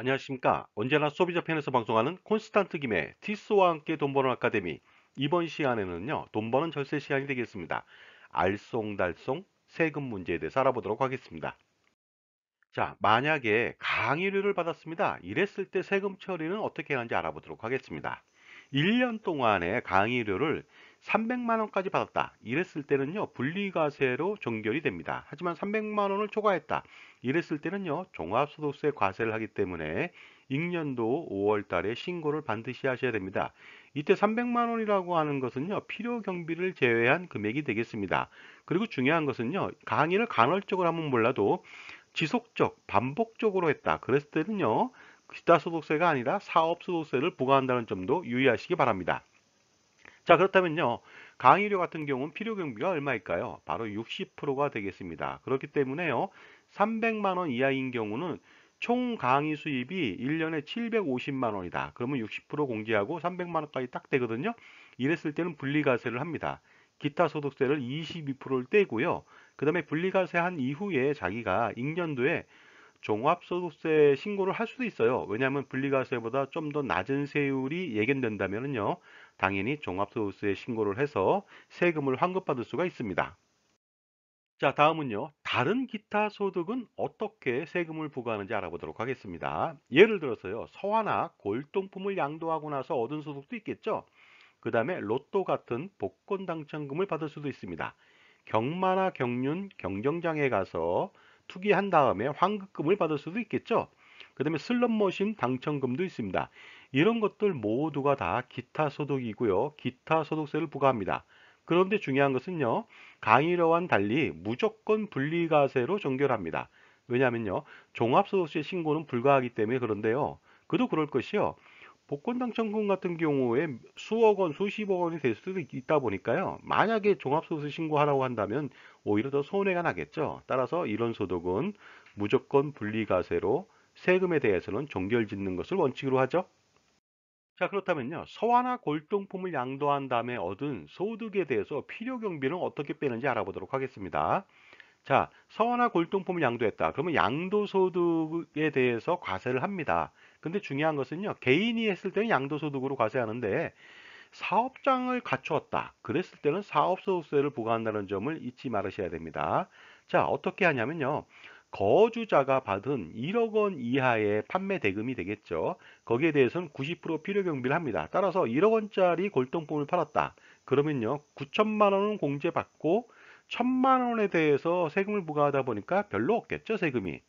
안녕하십니까 언제나 소비자 편에서 방송하는 콘스탄트 김의 티스와 함께 돈 버는 아카데미 이번 시간에는요 돈 버는 절세 시간이 되겠습니다 알쏭달쏭 세금 문제에 대해서 알아보도록 하겠습니다 자 만약에 강의료를 받았습니다 이랬을 때 세금 처리는 어떻게 하는지 알아보도록 하겠습니다 1년 동안의 강의료를 300만 원까지 받았다. 이랬을 때는요. 분리과세로 종결이 됩니다. 하지만 300만 원을 초과했다. 이랬을 때는요. 종합소득세 과세를 하기 때문에 익년도 5월 달에 신고를 반드시 하셔야 됩니다. 이때 300만 원이라고 하는 것은요. 필요 경비를 제외한 금액이 되겠습니다. 그리고 중요한 것은요. 강의를 간헐적으로 하면 몰라도 지속적, 반복적으로 했다. 그랬을 때는요. 기타 소득세가 아니라 사업 소득세를 부과한다는 점도 유의하시기 바랍니다. 자 그렇다면요 강의료 같은 경우는 필요 경비가 얼마일까요? 바로 60%가 되겠습니다. 그렇기 때문에요 300만원 이하인 경우는 총 강의 수입이 1년에 750만 원이다. 그러면 60% 공제하고 300만 원까지 딱 되거든요. 이랬을 때는 분리가세를 합니다. 기타 소득세를 22%를 떼고요. 그 다음에 분리가세한 이후에 자기가 익년도에 종합소득세 신고를 할 수도 있어요. 왜냐하면 분리가세보다좀 더 낮은 세율이 예견된다면요. 당연히 종합소득세 신고를 해서 세금을 환급받을 수가 있습니다. 자, 다음은요. 다른 기타 소득은 어떻게 세금을 부과하는지 알아보도록 하겠습니다. 예를 들어서요. 서화나 골동품을 양도하고 나서 얻은 소득도 있겠죠. 그 다음에 로또 같은 복권 당첨금을 받을 수도 있습니다. 경마나 경륜, 경정장에 가서 투기한 다음에 환급금을 받을 수도 있겠죠. 그 다음에 슬롯머신 당첨금도 있습니다. 이런 것들 모두가 다 기타 소득이고요. 기타 소득세를 부과합니다. 그런데 중요한 것은요. 강의료와는 달리 무조건 분리가세로 종결합니다. 왜냐하면요. 종합소득세 신고는 불가하기 때문에 그런데요. 그도 그럴 것이요. 복권 당첨금 같은 경우에 수억 원, 수십억 원이 될 수도 있다 보니까요. 만약에 종합소득 신고하라고 한다면 오히려 더 손해가 나겠죠. 따라서 이런 소득은 무조건 분리가세로 세금에 대해서는 종결짓는 것을 원칙으로 하죠. 자 그렇다면요. 서화나 골동품을 양도한 다음에 얻은 소득에 대해서 필요경비는 어떻게 빼는지 알아보도록 하겠습니다. 자 서화나 골동품을 양도했다. 그러면 양도소득에 대해서 과세를 합니다. 근데 중요한 것은요. 개인이 했을 때는 양도소득으로 과세하는데 사업장을 갖추었다. 그랬을 때는 사업소득세를 부과한다는 점을 잊지 말으셔야 됩니다. 자, 어떻게 하냐면요. 거주자가 받은 1억 원 이하의 판매 대금이 되겠죠. 거기에 대해서는 90% 필요 경비를 합니다. 따라서 1억 원짜리 골동품을 팔았다. 그러면요. 9천만 원은 공제받고 1천만 원에 대해서 세금을 부과하다 보니까 별로 없겠죠, 세금이.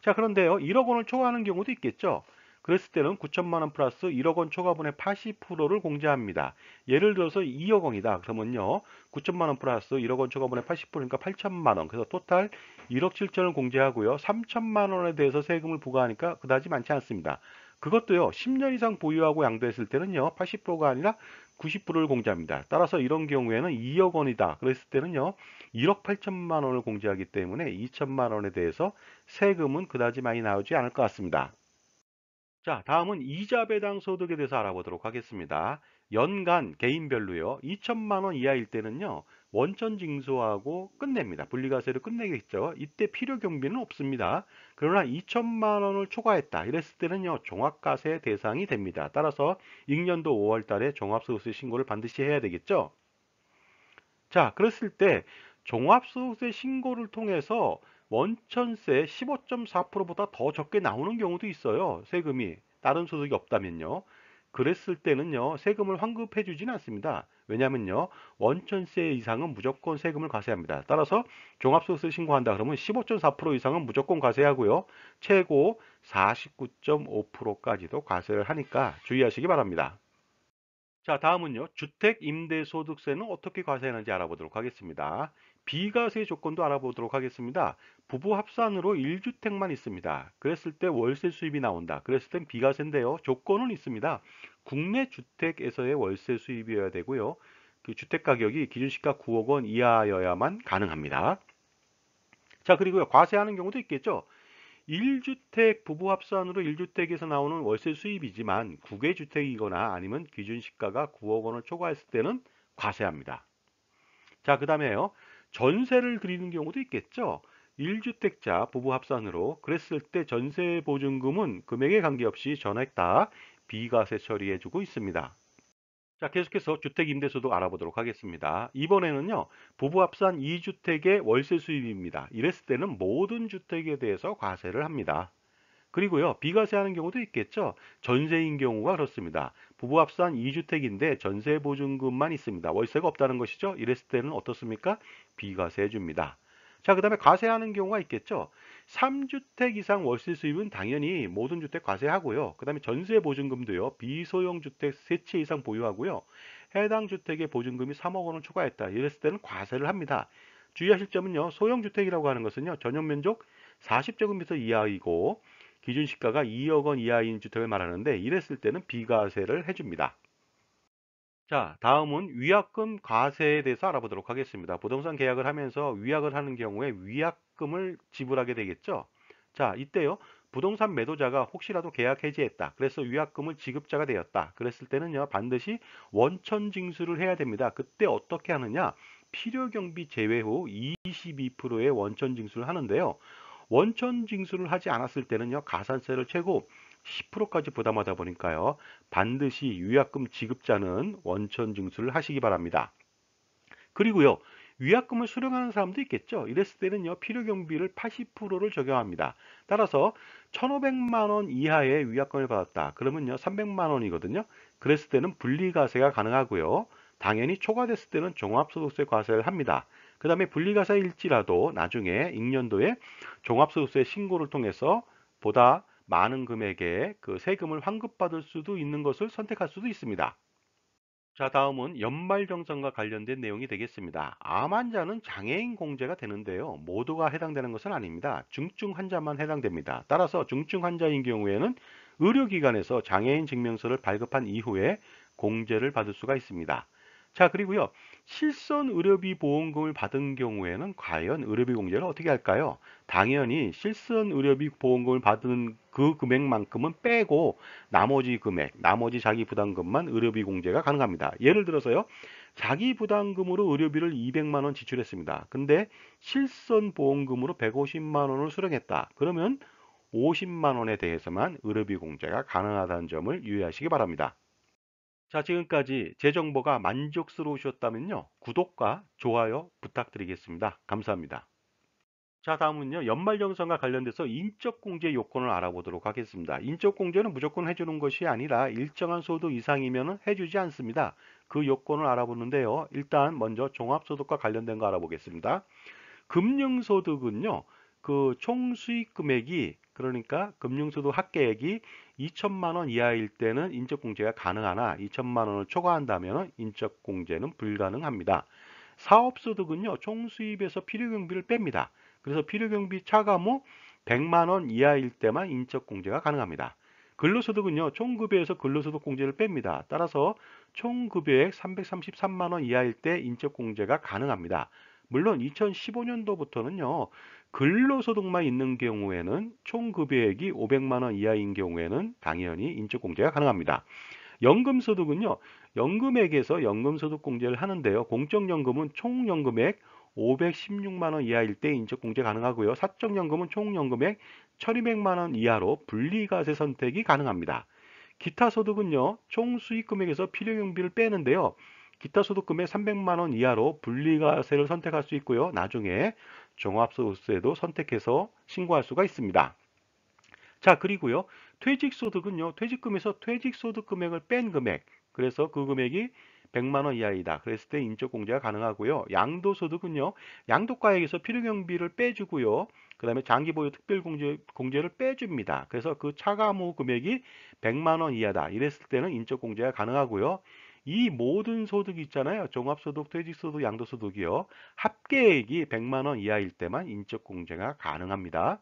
자, 그런데요. 1억 원을 초과하는 경우도 있겠죠. 그랬을 때는 9천만 원 플러스 1억 원 초과분의 80%를 공제합니다. 예를 들어서 2억 원이다. 그러면요. 9천만 원 플러스 1억 원 초과분의 80%니까 8천만 원. 그래서 토탈 1억 7천을 공제하고요. 3천만 원에 대해서 세금을 부과하니까 그다지 많지 않습니다. 그것도요. 10년 이상 보유하고 양도했을 때는요. 80%가 아니라 90%를 공제합니다. 따라서 이런 경우에는 2억 원이다. 그랬을 때는요. 1억 8천만 원을 공제하기 때문에 2천만 원에 대해서 세금은 그다지 많이 나오지 않을 것 같습니다. 자, 다음은 이자 배당 소득에 대해서 알아보도록 하겠습니다. 연간 개인별로요. 2천만 원 이하일 때는요. 원천 징수하고 끝냅니다. 분리과세를 끝내겠죠. 이때 필요 경비는 없습니다. 그러나 2천만 원을 초과했다. 이랬을 때는요. 종합과세 대상이 됩니다. 따라서 6년도 5월 달에 종합소득세 신고를 반드시 해야 되겠죠. 자, 그랬을 때 종합소득세 신고를 통해서 원천세 15.4%보다 더 적게 나오는 경우도 있어요. 세금이 다른 소득이 없다면요. 그랬을 때는요. 세금을 환급해 주지는 않습니다. 왜냐면요. 원천세 이상은 무조건 세금을 과세합니다. 따라서 종합소득세 신고한다 그러면 15.4% 이상은 무조건 과세하고요. 최고 49.5%까지도 과세를 하니까 주의하시기 바랍니다. 자 다음은요 주택임대소득세는 어떻게 과세하는지 알아보도록 하겠습니다 비과세 조건도 알아보도록 하겠습니다. 부부 합산으로 1주택만 있습니다. 그랬을 때 월세 수입이 나온다. 그랬을 땐 비과세인데요. 조건은 있습니다. 국내 주택에서의 월세 수입이어야 되고요. 그 주택 가격이 기준시가 9억 원 이하여야만 가능합니다. 자, 그리고요. 과세하는 경우도 있겠죠. 1주택 부부 합산으로 1주택에서 나오는 월세 수입이지만 국외주택이거나 아니면 기준시가가 9억 원을 초과했을 때는 과세합니다. 자, 그 다음에요. 전세를 드리는 경우도 있겠죠. 1주택자 부부 합산으로 그랬을 때 전세 보증금은 금액에 관계없이 전액 다 비과세 처리해주고 있습니다. 자, 계속해서 주택임대소득 알아보도록 하겠습니다. 이번에는요, 부부합산 2주택의 월세 수입입니다. 이랬을 때는 모든 주택에 대해서 과세를 합니다. 그리고요, 비과세하는 경우도 있겠죠. 전세인 경우가 그렇습니다. 부부 합산 2주택인데 전세 보증금만 있습니다. 월세가 없다는 것이죠. 이랬을 때는 어떻습니까? 비과세 해 줍니다. 자, 그 다음에 과세하는 경우가 있겠죠. 3주택 이상 월세 수입은 당연히 모든 주택 과세하고요. 그 다음에 전세 보증금도요. 비소형 주택 3채 이상 보유하고요. 해당 주택의 보증금이 3억 원을 초과했다. 이랬을 때는 과세를 합니다. 주의하실 점은요. 소형 주택이라고 하는 것은요. 전용 면적 40제곱미터 이하이고 기준 시가가 2억 원 이하인 주택을 말하는데 이랬을 때는 비과세를 해줍니다. 자, 다음은 위약금 과세에 대해서 알아보도록 하겠습니다. 부동산 계약을 하면서 위약을 하는 경우에 위약금을 지불하게 되겠죠. 자, 이때요. 부동산 매도자가 혹시라도 계약 해지했다. 그래서 위약금을 지급자가 되었다. 그랬을 때는요. 반드시 원천 징수를 해야 됩니다. 그때 어떻게 하느냐? 필요 경비 제외 후 22%의 원천 징수를 하는데요. 원천 징수를 하지 않았을 때는요. 가산세를 최고 10%까지 부담하다 보니까요. 반드시 위약금 지급자는 원천 징수를 하시기 바랍니다. 그리고요. 위약금을 수령하는 사람도 있겠죠. 이랬을 때는요. 필요경비를 80%를 적용합니다. 따라서 1,500만원 이하의 위약금을 받았다. 그러면요. 300만원이거든요. 그랬을 때는 분리과세가 가능하고요. 당연히 초과됐을 때는 종합소득세 과세를 합니다. 그 다음에 분리가사일지라도 나중에 익년도에 종합소득세 신고를 통해서 보다 많은 금액의 그 세금을 환급받을 수도 있는 것을 선택할 수도 있습니다. 자 다음은 연말정산과 관련된 내용이 되겠습니다. 암 환자는 장애인 공제가 되는데요. 모두가 해당되는 것은 아닙니다. 중증 환자만 해당됩니다. 따라서 중증 환자인 경우에는 의료기관에서 장애인 증명서를 발급한 이후에 공제를 받을 수가 있습니다. 자 그리고요 실손 의료비 보험금을 받은 경우에는 과연 의료비 공제를 어떻게 할까요? 당연히 실손 의료비 보험금을 받은 그 금액만큼은 빼고 나머지 금액, 나머지 자기 부담금만 의료비 공제가 가능합니다. 예를 들어서요. 자기 부담금으로 의료비를 200만 원 지출했습니다. 근데 실손 보험금으로 150만 원을 수령했다. 그러면 50만 원에 대해서만 의료비 공제가 가능하다는 점을 유의하시기 바랍니다. 자 지금까지 제 정보가 만족스러우셨다면요 구독과 좋아요 부탁드리겠습니다 감사합니다 자 다음은요 연말정산과 관련돼서 인적공제 요건을 알아보도록 하겠습니다 인적공제는 무조건 해주는 것이 아니라 일정한 소득 이상이면 해주지 않습니다 그 요건을 알아보는데요 일단 먼저 종합소득과 관련된 거 알아보겠습니다 금융소득은요 그 총수익 금액이 그러니까 금융소득 합계액이 2천만 원 이하일 때는 인적공제가 가능하나 2천만 원을 초과한다면 인적공제는 불가능합니다. 사업소득은요 총수입에서 필요경비를 뺍니다. 그래서 필요경비 차감후 100만 뭐 원 이하일 때만 인적공제가 가능합니다. 근로소득은요 총급여에서 근로소득공제를 뺍니다. 따라서 총급여액 333만 원 이하일 때 인적공제가 가능합니다. 물론 2015년도부터는요. 근로소득만 있는 경우에는 총 급여액이 500만 원 이하인 경우에는 당연히 인적공제가 가능합니다. 연금소득은요. 연금액에서 연금소득공제를 하는데요. 공적연금은 총연금액 516만 원 이하일 때 인적공제 가능하고요. 사적연금은 총연금액 1200만 원 이하로 분리과세 선택이 가능합니다. 기타 소득은요. 총 수익금액에서 필요경비를 빼는데요. 기타 소득금의 300만 원 이하로 분리과세를 선택할 수 있고요. 나중에 종합소득세도 선택해서 신고할 수가 있습니다. 자, 그리고요. 퇴직소득은요. 퇴직금에서 퇴직소득금액을 뺀 금액. 그래서 그 금액이 100만 원 이하이다. 그랬을 때 인적공제가 가능하고요. 양도소득은요. 양도가액에서 필요경비를 빼주고요. 그 다음에 장기보유 특별공제, 공제를 빼줍니다. 그래서 그 차감후 금액이 100만 원 이하다. 이랬을 때는 인적공제가 가능하고요. 이 모든 소득 있잖아요. 종합소득, 퇴직소득, 양도소득이요. 합계액이 100만 원 이하일 때만 인적공제가 가능합니다.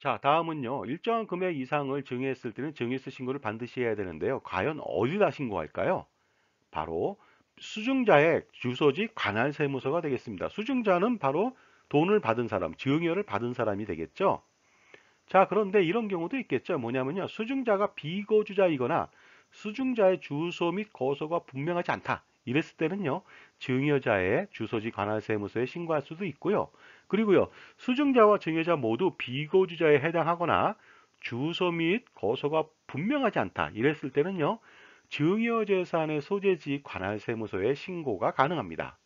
자, 다음은요. 일정한 금액 이상을 증여했을 때는 증여세 신고를 반드시 해야 되는데요. 과연 어디다 신고할까요? 바로 수증자의 주소지 관할 세무서가 되겠습니다. 수증자는 바로 돈을 받은 사람, 증여를 받은 사람이 되겠죠. 자, 그런데 이런 경우도 있겠죠. 뭐냐면요. 수증자가 비거주자이거나 수증자의 주소 및 거소가 분명하지 않다. 이랬을 때는요. 증여자의 주소지 관할세무서에 신고할 수도 있고요. 그리고요. 수증자와 증여자 모두 비거주자에 해당하거나 주소 및 거소가 분명하지 않다. 이랬을 때는요. 증여재산의 소재지 관할세무서에 신고가 가능합니다.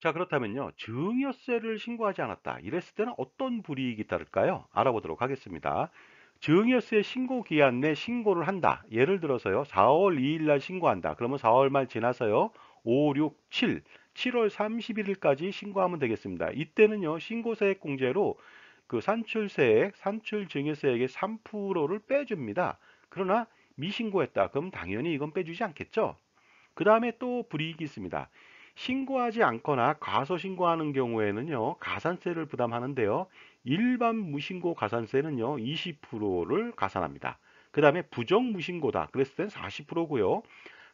자 그렇다면요. 증여세를 신고하지 않았다. 이랬을 때는 어떤 불이익이 따를까요? 알아보도록 하겠습니다. 증여세 신고 기한 내 신고를 한다. 예를 들어서요. 4월 2일 날 신고한다. 그러면 4월 말 지나서요. 5, 6, 7, 7월 31일까지 신고하면 되겠습니다. 이때는요. 신고세액 공제로 그 산출세액, 산출증여세액의 3%를 빼줍니다. 그러나 미신고했다. 그럼 당연히 이건 빼주지 않겠죠. 그 다음에 또 불이익이 있습니다. 신고하지 않거나 과소 신고하는 경우에는요. 가산세를 부담하는데요. 일반 무신고 가산세는요. 20%를 가산합니다. 그 다음에 부정 무신고다. 그랬을 땐 40%고요.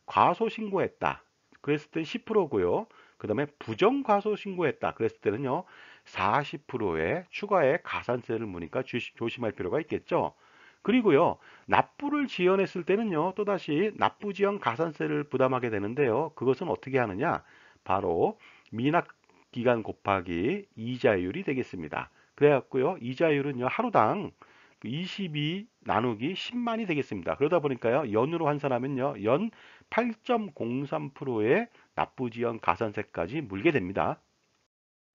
과소 신고했다. 그랬을 땐 10%고요. 그 다음에 부정 과소 신고했다. 그랬을 때는요. 40%의 추가의 가산세를 무니까 조심할 필요가 있겠죠. 그리고요. 납부를 지연했을 때는요. 또다시 납부지연 가산세를 부담하게 되는데요. 그것은 어떻게 하느냐. 바로 미납 기간 곱하기 이자율이 되겠습니다. 그래갖고요. 이자율은요. 하루당 22 그 나누기 10만이 되겠습니다. 그러다 보니까요. 연으로 환산하면요. 연 8.03%의 납부지연 가산세까지 물게 됩니다.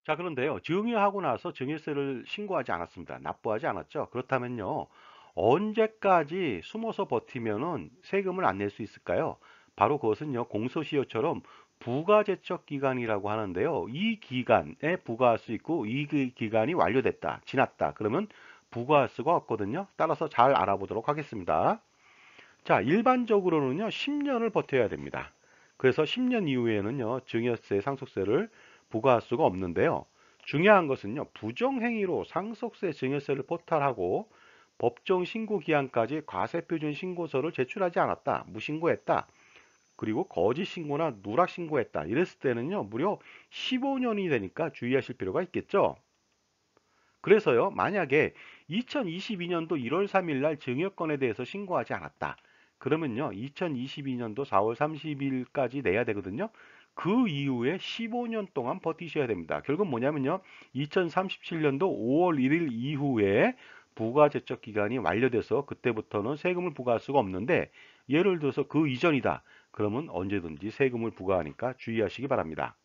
자 그런데요. 증여하고 나서 증여세를 신고하지 않았습니다. 납부하지 않았죠. 그렇다면요. 언제까지 숨어서 버티면은 세금을 안 낼 수 있을까요? 바로 그것은요. 공소시효처럼 부가제척 기간이라고 하는데요. 이 기간에 부과할 수 있고 이 기간이 완료됐다, 지났다. 그러면 부과할 수가 없거든요. 따라서 잘 알아보도록 하겠습니다. 자, 일반적으로는요. 10년을 버텨야 됩니다. 그래서 10년 이후에는요. 증여세, 상속세를 부과할 수가 없는데요. 중요한 것은요. 부정행위로 상속세, 증여세를 포탈하고 법정 신고 기한까지 과세표준 신고서를 제출하지 않았다, 무신고했다. 그리고 거짓 신고나 누락 신고했다 이랬을 때는요 무려 15년이 되니까 주의하실 필요가 있겠죠. 그래서요 만약에 2022년도 1월 3일 날 증여권에 대해서 신고하지 않았다. 그러면요 2022년도 4월 30일까지 내야 되거든요. 그 이후에 15년 동안 버티셔야 됩니다. 결국 뭐냐면요 2037년도 5월 1일 이후에 부가제적 기간이 완료돼서 그때부터는 세금을 부과할 수가 없는데 예를 들어서 그 이전이다. 그러면 언제든지 세금을 부과하니까 주의하시기 바랍니다.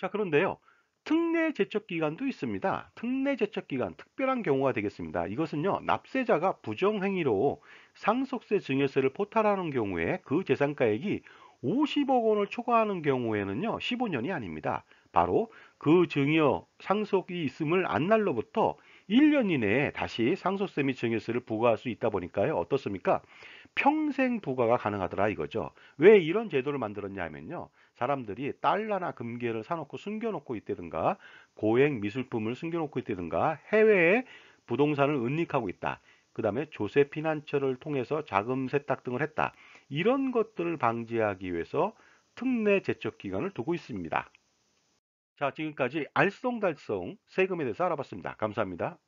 자 그런데요. 특례 제척 기간도 있습니다. 특례 제척 기간 특별한 경우가 되겠습니다. 이것은요. 납세자가 부정행위로 상속세 증여세를 포탈하는 경우에 그 재산가액이 50억 원을 초과하는 경우에는요. 15년이 아닙니다. 바로 그 증여 상속이 있음을 안 날로부터 1년 이내에 다시 상속세 및 증여세를 부과할 수 있다 보니까요. 어떻습니까? 평생 부과가 가능하더라 이거죠. 왜 이런 제도를 만들었냐 하면요. 사람들이 달러나 금괴를 사놓고 숨겨놓고 있다든가 고액 미술품을 숨겨놓고 있다든가 해외에 부동산을 은닉하고 있다. 그 다음에 조세 피난처를 통해서 자금 세탁 등을 했다. 이런 것들을 방지하기 위해서 특례 제척 기간을 두고 있습니다. 자, 지금까지 알쏭달쏭 세금에 대해서 알아봤습니다. 감사합니다.